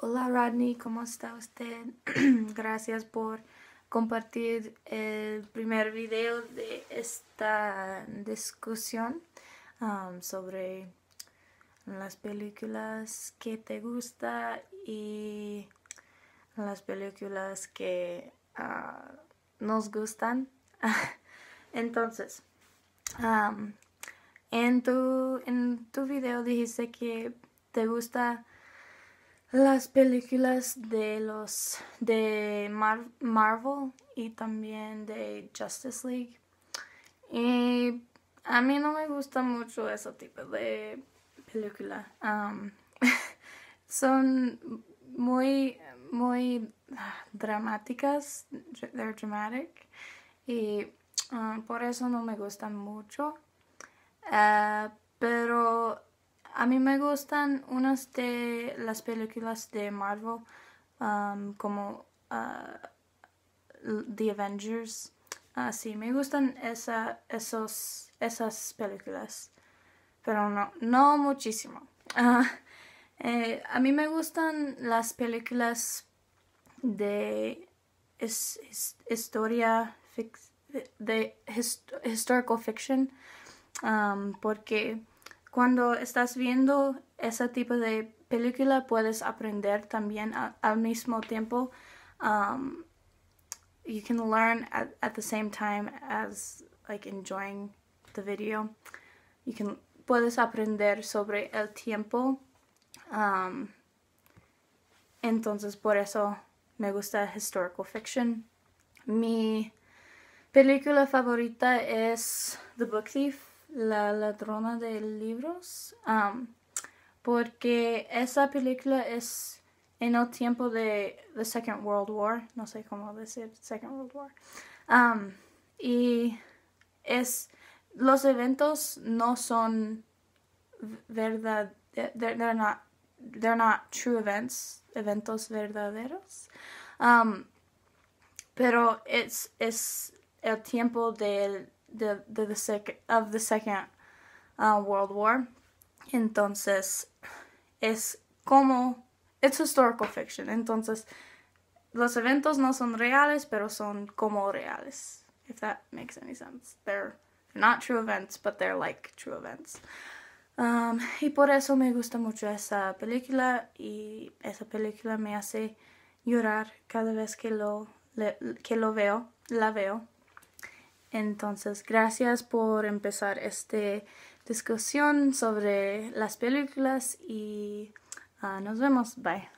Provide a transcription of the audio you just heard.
Hola Rodney, ¿cómo está usted? Gracias por compartir el primer video de esta discusión um, sobre las películas que te gusta y las películas que uh, nos gustan. Entonces, um, en, tu, en tu video dijiste que te gusta las películas de los de Marvel y también de Justice League. Y a mí no me gusta mucho ese tipo de película. son muy, muy ah, dramáticas, they're dramatic, y ah, por eso no me gustan mucho. Ah, pero a mí me gustan unas de las películas de Marvel, um, como uh, The Avengers. Ah, sí, me gustan esa, esos, esas películas, pero no, no muchísimo. Ah, eh, a mí me gustan las películas de historia, de historical fiction, um, porque cuando estás viendo ese tipo de película puedes aprender también al mismo tiempo. Um, you can learn at, the same time as like enjoying the video. You can puedes aprender sobre el tiempo. Um, entonces por eso me gusta historical fiction. Mi película favorita es The Book Thief. La ladrona de libros, porque esa película es en el tiempo de The Second World War, no sé cómo decir Second World War, y es los eventos no son verdad, eh, they're, not they're not true events, eventos verdaderos. pero es el tiempo del the, the, the sec of Second uh, World War. Entonces, es como, it's historical fiction. Entonces, los eventos no son reales, pero son como reales. If that makes any sense. They're, not true events, but they're like true events. Um, y por eso me gusta mucho esa película y esa película me hace llorar cada vez que lo, que lo veo, la veo. Entonces, gracias por empezar esta discusión sobre las películas y ah, nos vemos. Bye.